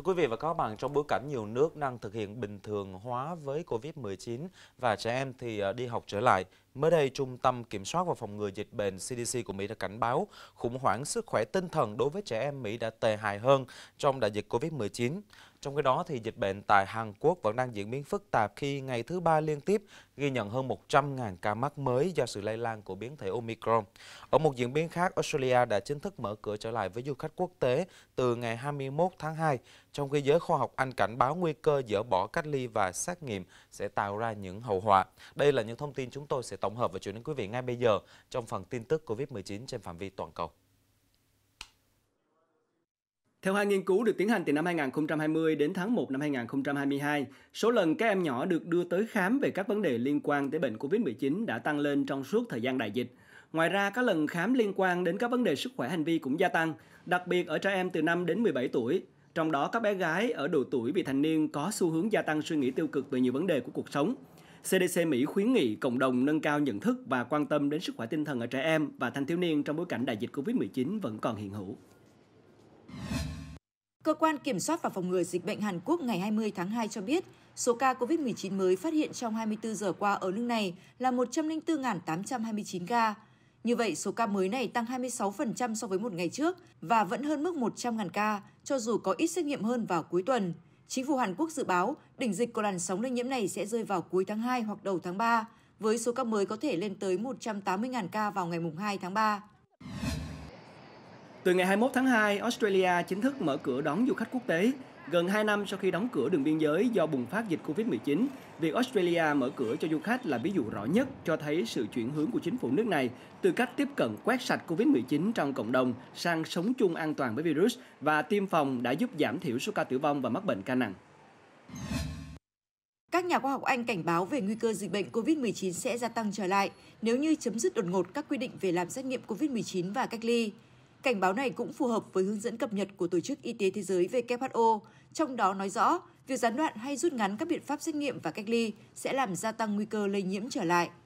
Thưa quý vị và các bạn, trong bối cảnh nhiều nước đang thực hiện bình thường hóa với Covid-19 và trẻ em thì à, đi học trở lại, mới đây Trung tâm Kiểm soát và Phòng ngừa Dịch bệnh CDC của Mỹ đã cảnh báo khủng hoảng sức khỏe tinh thần đối với trẻ em Mỹ đã tệ hại hơn trong đại dịch Covid-19. Trong khi đó, thì dịch bệnh tại Hàn Quốc vẫn đang diễn biến phức tạp khi ngày thứ ba liên tiếp ghi nhận hơn 100.000 ca mắc mới do sự lây lan của biến thể Omicron. Ở một diễn biến khác, Australia đã chính thức mở cửa trở lại với du khách quốc tế từ ngày 21 tháng 2, trong khi giới khoa học Anh cảnh báo nguy cơ dỡ bỏ cách ly và xét nghiệm sẽ tạo ra những hậu họa. Đây là những thông tin chúng tôi sẽ tổng hợp và chuyển đến quý vị ngay bây giờ trong phần tin tức COVID-19 trên phạm vi toàn cầu. Theo hai nghiên cứu được tiến hành từ năm 2020 đến tháng 1 năm 2022, số lần các em nhỏ được đưa tới khám về các vấn đề liên quan tới bệnh COVID-19 đã tăng lên trong suốt thời gian đại dịch. Ngoài ra, các lần khám liên quan đến các vấn đề sức khỏe hành vi cũng gia tăng, đặc biệt ở trẻ em từ 5 đến 17 tuổi. Trong đó, các bé gái ở độ tuổi vị thành niên có xu hướng gia tăng suy nghĩ tiêu cực về nhiều vấn đề của cuộc sống. CDC Mỹ khuyến nghị cộng đồng nâng cao nhận thức và quan tâm đến sức khỏe tinh thần ở trẻ em và thanh thiếu niên trong bối cảnh đại dịch COVID-19 vẫn còn hiện hữu. Cơ quan Kiểm soát và Phòng ngừa Dịch bệnh Hàn Quốc ngày 20 tháng 2 cho biết, số ca COVID-19 mới phát hiện trong 24 giờ qua ở nước này là 104.829 ca. Như vậy, số ca mới này tăng 26% so với một ngày trước và vẫn hơn mức 100.000 ca, cho dù có ít xét nghiệm hơn vào cuối tuần. Chính phủ Hàn Quốc dự báo đỉnh dịch của làn sóng lây nhiễm này sẽ rơi vào cuối tháng 2 hoặc đầu tháng 3, với số ca mới có thể lên tới 180.000 ca vào ngày 2 tháng 3. Từ ngày 21 tháng 2, Australia chính thức mở cửa đón du khách quốc tế. Gần 2 năm sau khi đóng cửa đường biên giới do bùng phát dịch Covid-19, việc Australia mở cửa cho du khách là ví dụ rõ nhất cho thấy sự chuyển hướng của chính phủ nước này từ cách tiếp cận quét sạch Covid-19 trong cộng đồng sang sống chung an toàn với virus và tiêm phòng đã giúp giảm thiểu số ca tử vong và mắc bệnh ca nặng. Các nhà khoa học Anh cảnh báo về nguy cơ dịch bệnh COVID-19 sẽ gia tăng trở lại nếu như chấm dứt đột ngột các quy định về làm xét nghiệm COVID-19 và cách ly. Cảnh báo này cũng phù hợp với hướng dẫn cập nhật của Tổ chức Y tế Thế giới WHO, trong đó nói rõ việc gián đoạn hay rút ngắn các biện pháp xét nghiệm và cách ly sẽ làm gia tăng nguy cơ lây nhiễm trở lại.